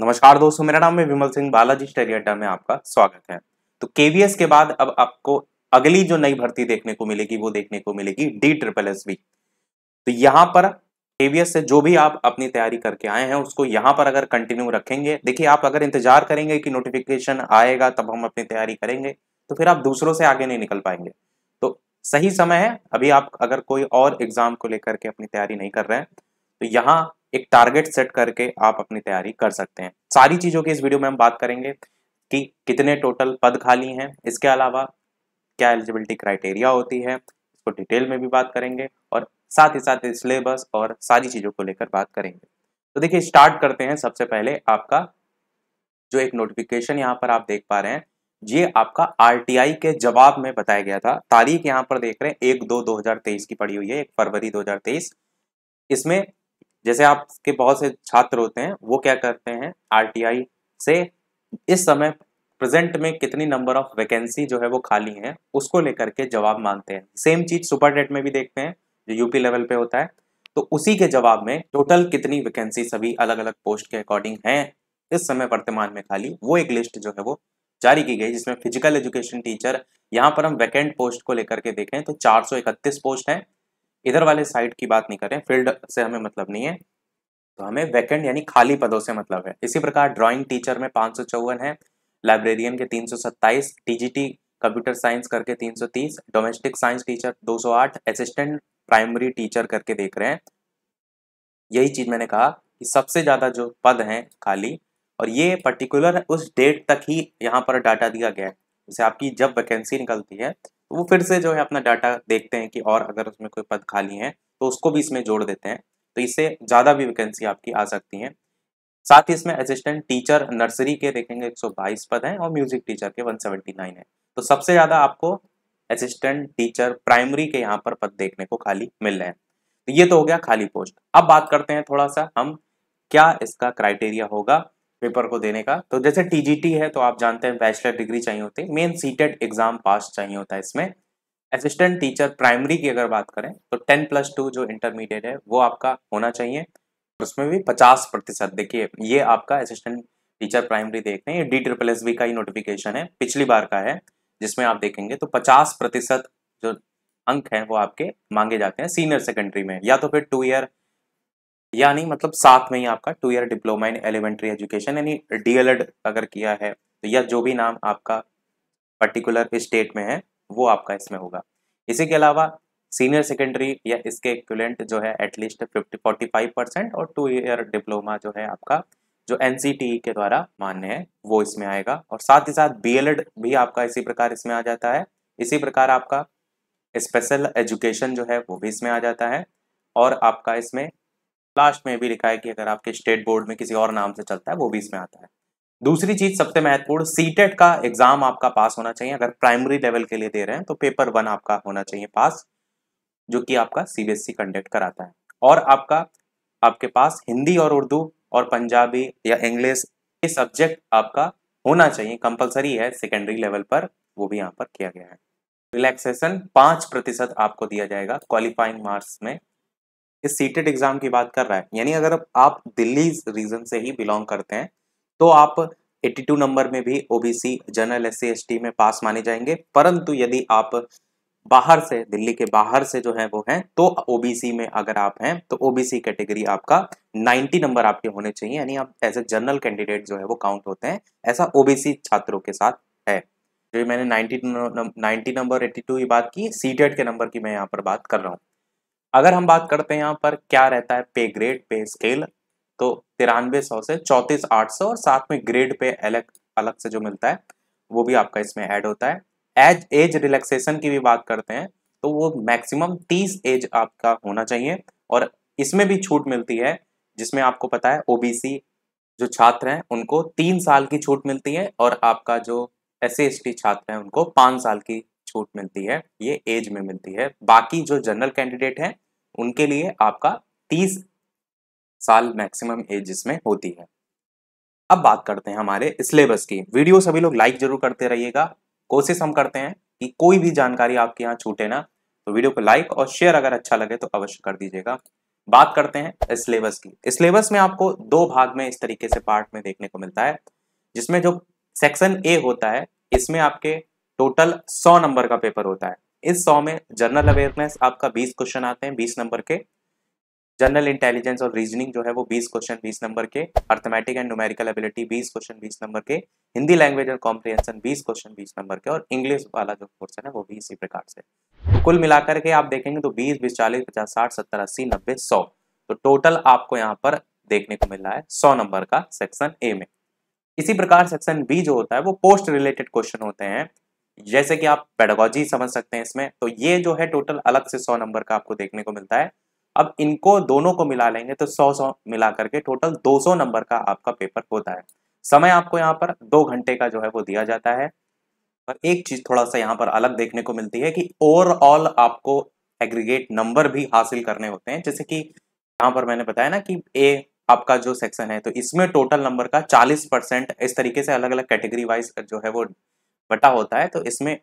नमस्कार दोस्तों मेरा नाम है विमल सिंह बालाजी स्टडी अड्डा में आपका स्वागत है तो केवीएस के बाद अब आपको अगली जो नई भर्ती देखने को मिलेगी वो देखने को मिलेगी डी ट्रिपल एस बी तो यहाँ पर केवीएस से जो भी आप अपनी तैयारी करके आए हैं उसको यहाँ पर अगर कंटिन्यू रखेंगे देखिए आप अगर इंतजार करेंगे कि नोटिफिकेशन आएगा तब हम अपनी तैयारी करेंगे तो फिर आप दूसरों से आगे नहीं निकल पाएंगे तो सही समय है अभी आप अगर कोई और एग्जाम को लेकर के अपनी तैयारी नहीं कर रहे हैं तो यहाँ एक टारगेट सेट करके आप अपनी तैयारी कर सकते हैं सारी चीज़ों की इस वीडियो में हम बात करेंगे कि कितने टोटल पद खाली हैं इसके अलावा क्या एलिजिबिलिटी क्राइटेरिया होती है इसको डिटेल में भी बात करेंगे और साथ ही साथ सिलेबस और सारी चीज़ों को लेकर बात करेंगे तो देखिए स्टार्ट करते हैं सबसे पहले आपका जो एक नोटिफिकेशन यहाँ पर आप देख पा रहे हैं ये आपका आर के जवाब में बताया गया था तारीख यहाँ पर देख रहे हैं एक दो दो हजार तेईस की पड़ी हुई है एक फरवरी दो हजार तेईस इसमें जैसे आपके बहुत से छात्र होते हैं वो क्या करते हैं आरटीआई से इस समय प्रेजेंट में कितनी नंबर ऑफ वैकेंसी जो है वो खाली है उसको लेकर के जवाब मांगते हैं सेम चीज सुपर डेट में भी देखते हैं जो यूपी लेवल पे होता है तो उसी के जवाब में टोटल कितनी वैकेंसी सभी अलग अलग पोस्ट के अकॉर्डिंग हैं इस समय वर्तमान में खाली वो एक लिस्ट जो है वो जारी की गई जिसमें फिजिकल एजुकेशन टीचर यहाँ पर हम वैकेंट पोस्ट को लेकर के देखें तो चार पोस्ट हैं इधर वाले साइड की बात नहीं करें फील्ड से हमें मतलब नहीं है तो हमें वैकेंट यानी खाली पदों से मतलब है इसी प्रकार ड्राइंग टीचर में पाँच है लाइब्रेरियन के 327 टीजीटी कंप्यूटर साइंस करके 330 domestic science teacher 208 assistant primary teacher करके देख रहे हैं यही चीज़ मैंने कहा कि सबसे ज़्यादा जो पद हैं खाली और ये पर्टिकुलर उस डेट तक ही यहाँ पर डाटा दिया गया है जैसे आपकी जब वैकेंसी निकलती है तो वो फिर से जो है अपना डाटा देखते हैं कि और अगर उसमें कोई पद खाली है तो उसको भी इसमें जोड़ देते हैं तो इससे ज़्यादा भी वैकेंसी आपकी आ सकती हैं साथ ही इसमें असिस्टेंट टीचर नर्सरी के देखेंगे 122 पद हैं और म्यूजिक टीचर के 179 है तो सबसे ज़्यादा आपको असिस्टेंट टीचर प्राइमरी के यहाँ पर पद देखने को खाली मिल रहे हैं तो ये तो हो गया खाली पोस्ट अब बात करते हैं थोड़ा सा हम क्या इसका क्राइटेरिया होगा पेपर को देने का तो जैसे टीजीटी है तो आप जानते हैं बैचलर डिग्री चाहिए होती है मेन सीटेड एग्जाम पास चाहिए होता है इसमें असिस्टेंट टीचर प्राइमरी की अगर बात करें तो टेन प्लस टू जो इंटरमीडिएट है वो आपका होना चाहिए उसमें भी पचास प्रतिशत देखिए ये आपका असिस्टेंट टीचर प्राइमरी देख रहे हैं ये डी ट्रिपल एस बी का ही नोटिफिकेशन है पिछली बार का है जिसमें आप देखेंगे तो पचास प्रतिशत जो अंक हैं वो आपके मांगे जाते हैं सीनियर सेकेंडरी में या तो फिर टू ईयर यानी मतलब साथ में ही आपका two year diploma in elementary education यानी डीएलएड अगर किया है तो या जो भी नाम आपका पर्टिकुलर स्टेट में है वो आपका इसमें होगा इसी के अलावा सीनियर सेकेंडरी या इसके इक्विलेंट जो है at least fifty forty five percent और टू ईयर डिप्लोमा जो है आपका जो एन e के द्वारा मान्य है वो इसमें आएगा और साथ ही साथ बी भी आपका इसी प्रकार इसमें आ जाता है इसी प्रकार आपका स्पेशल एजुकेशन जो है वो भी इसमें आ जाता है और आपका इसमें लास्ट में भी लिखा है कि अगर आपके स्टेट बोर्ड में किसी और नाम से चलता है वो भी इसमें आता है दूसरी चीज सबसे महत्वपूर्ण सीटेट e का एग्जाम आपका पास होना चाहिए अगर प्राइमरी लेवल के लिए दे रहे हैं तो पेपर वन आपका होना चाहिए पास जो कि आपका सीबीएसई कंडक्ट e कराता है और आपका आपके पास हिंदी और उर्दू और पंजाबी या इंग्लिश ये सब्जेक्ट आपका होना चाहिए कंपलसरी है सेकेंडरी लेवल पर वो भी यहाँ पर किया गया है रिलैक्सेशन पांच प्रतिशत आपको दिया जाएगा क्वालिफाइंग मार्क्स में इस सीटेड एग्जाम की बात कर रहा है यानी अगर आप दिल्ली रीजन से ही बिलोंग करते हैं तो आप 82 नंबर में भी ओबीसी जनरल एस सी में पास माने जाएंगे परंतु यदि आप बाहर से दिल्ली के बाहर से जो है वो हैं तो ओबीसी में अगर आप हैं तो ओबीसी कैटेगरी आपका 90 नंबर आपके होने चाहिए यानी आप एज ए जनरल कैंडिडेट जो है वो काउंट होते हैं ऐसा ओबीसी छात्रों के साथ है जो मैंने 90 90 नंबर 82 की बात की सीटेट के नंबर की मैं यहाँ पर बात कर रहा हूँ अगर हम बात करते हैं यहाँ पर क्या रहता है पे ग्रेड पे स्केल तो तिरानवे सौ से चौतीस आठ सौ और साथ में ग्रेड पे अलग अलग से जो मिलता है वो भी आपका इसमें ऐड होता है एज एज रिलैक्सेशन की भी बात करते हैं तो वो मैक्सिमम तीस एज आपका होना चाहिए और इसमें भी छूट मिलती है जिसमें आपको पता है ओबीसी जो छात्र हैं उनको तीन साल की छूट मिलती है और आपका जो एस सी छात्र हैं उनको पाँच साल की छूट मिलती है ये एज में मिलती है बाकी जो जनरल कैंडिडेट हैं उनके लिए आपका तीस साल मैक्सिमम एज इसमें होती है अब बात करते हैं हमारे सिलेबस की वीडियो सभी लोग लाइक जरूर करते रहिएगा कोशिश हम करते हैं कि कोई भी जानकारी आपके यहाँ छूटे ना तो वीडियो को लाइक और शेयर अगर अच्छा लगे तो अवश्य कर दीजिएगा बात करते हैं सिलेबस की सिलेबस में आपको दो भाग में इस तरीके से पार्ट में देखने को मिलता है जिसमें जो सेक्शन ए होता है इसमें आपके टोटल सौ नंबर का पेपर होता है इस सौ में जनरल अवेयरनेस आपका बीस क्वेश्चन आते हैं बीस नंबर के जनरल इंटेलिजेंस और रीजनिंग जो है वो 20 क्वेश्चन 20 नंबर के arithmetic and numerical ability 20 question 20 number के हिंदी लैंग्वेज और कॉम्प्रिहेंशन 20 क्वेश्चन 20 नंबर के और इंग्लिश वाला जो पोर्सन है वो भी इसी प्रकार से कुल मिलाकर के आप देखेंगे तो बीस बीस चालीस पचास साठ सत्तर अस्सी नब्बे सौ तो टोटल आपको यहाँ पर देखने को मिल रहा है सौ नंबर का सेक्शन ए में इसी प्रकार सेक्शन बी जो होता है वो पोस्ट रिलेटेड क्वेश्चन होते हैं जैसे कि आप पेडागोजी समझ सकते हैं इसमें तो ये जो है टोटल अलग से सौ नंबर का आपको देखने को मिलता है अब इनको दोनों को मिला लेंगे तो सौ सौ मिला करके टोटल दो सौ नंबर का आपका पेपर होता है समय आपको यहाँ पर दो घंटे का जो है वो दिया जाता है पर एक चीज थोड़ा सा यहाँ पर अलग देखने को मिलती है कि ओवरऑल आपको एग्रीगेट नंबर भी हासिल करने होते हैं जैसे कि यहाँ पर मैंने बताया ना कि ए आपका जो सेक्शन है तो इसमें टोटल नंबर का 40 परसेंट इस तरीके से अलग अलग कैटेगरी वाइज जो है वो बटा होता है तो इसमें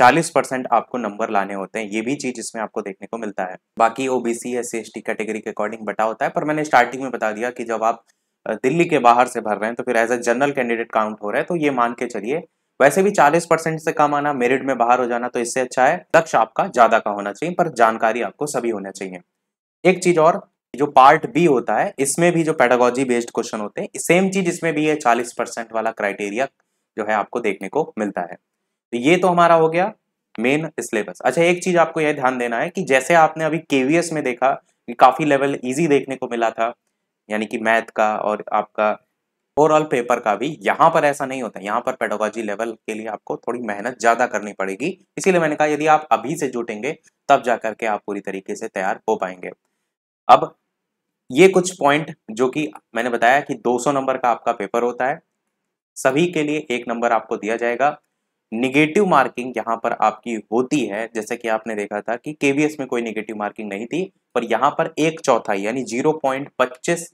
40 परसेंट आपको नंबर लाने होते हैं ये भी चीज इसमें आपको देखने को मिलता है बाकी ओबीसी एस सी कैटेगरी के अकॉर्डिंग बटा होता है पर मैंने स्टार्टिंग में बता दिया कि जब आप दिल्ली के बाहर से भर रहे हैं तो फिर as a general candidate count हो रहा है तो ये मान के चलिए वैसे भी 40 परसेंट से कम आना मेरिट में बाहर हो जाना तो इससे अच्छा है लक्ष्य आपका ज्यादा का होना चाहिए पर जानकारी आपको सभी होना चाहिए एक चीज और जो पार्ट बी होता है इसमें भी जो पेडागोजी बेस्ड क्वेश्चन होते हैं सेम चीज इसमें भी है 40 परसेंट वाला क्राइटेरिया जो है आपको देखने को मिलता है तो ये तो हमारा हो गया मेन सिलेबस अच्छा एक चीज आपको यह ध्यान देना है कि जैसे आपने अभी केवीएस में देखा कि काफी लेवल इजी देखने को मिला था यानी कि मैथ का और आपका ओवरऑल पेपर का भी यहाँ पर ऐसा नहीं होता यहाँ पर पेडोलॉजी लेवल के लिए आपको थोड़ी मेहनत ज़्यादा करनी पड़ेगी इसीलिए मैंने कहा यदि आप अभी से जुटेंगे तब जा करके आप पूरी तरीके से तैयार हो पाएंगे अब ये कुछ पॉइंट जो कि मैंने बताया कि 200 नंबर का आपका पेपर होता है सभी के लिए एक नंबर आपको दिया जाएगा निगेटिव मार्किंग यहाँ पर आपकी होती है जैसे कि आपने देखा था कि केवीएस में कोई निगेटिव मार्किंग नहीं थी पर यहाँ पर एक चौथाई यानी पच्चीस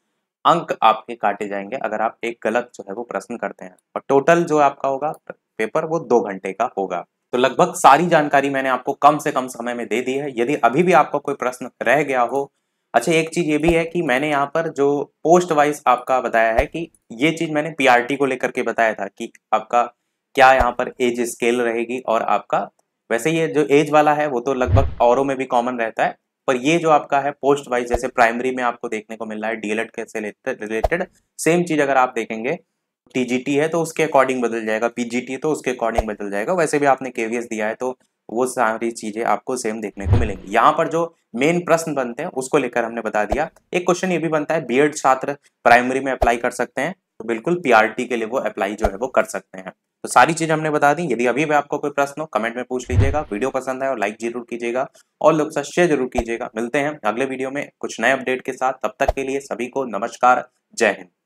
अंक आपके काटे जाएंगे अगर आप एक गलत जो है वो प्रश्न करते हैं और टोटल जो आपका होगा पेपर वो दो घंटे का होगा तो लगभग सारी जानकारी मैंने आपको कम से कम समय में दे दी है यदि अभी भी आपका कोई प्रश्न रह गया हो अच्छा एक चीज़ ये भी है कि मैंने यहाँ पर जो पोस्ट वाइज आपका बताया है कि ये चीज़ मैंने पीआरटी को लेकर के बताया था कि आपका क्या यहाँ पर एज स्केल रहेगी और आपका वैसे ये जो एज वाला है वो तो लगभग औरों में भी कॉमन रहता है पर ये जो आपका है पोस्ट वाइज जैसे प्राइमरी में आपको देखने को मिल रहा है डीएलएड के रिलेटेड सेम चीज़ अगर आप देखेंगे टीजीटी है तो उसके अकॉर्डिंग बदल जाएगा पीजीटी तो उसके अकॉर्डिंग बदल जाएगा वैसे भी आपने केवीएस दिया है तो वो सारी चीज़ें आपको सेम देखने को मिलेंगी यहाँ पर जो मेन प्रश्न बनते हैं उसको लेकर हमने बता दिया एक क्वेश्चन ये भी बनता है बीएड छात्र प्राइमरी में अप्लाई कर सकते हैं तो बिल्कुल पीआरटी के लिए वो अप्लाई जो है वो कर सकते हैं तो सारी चीजें हमने बता दी यदि अभी भी आपको कोई प्रश्न हो कमेंट में पूछ लीजिएगा वीडियो पसंद आए और लाइक जरूर कीजिएगा और लोग साथ शेयर जरूर कीजिएगा मिलते हैं अगले वीडियो में कुछ नए अपडेट के साथ तब तक के लिए सभी को नमस्कार जय हिंद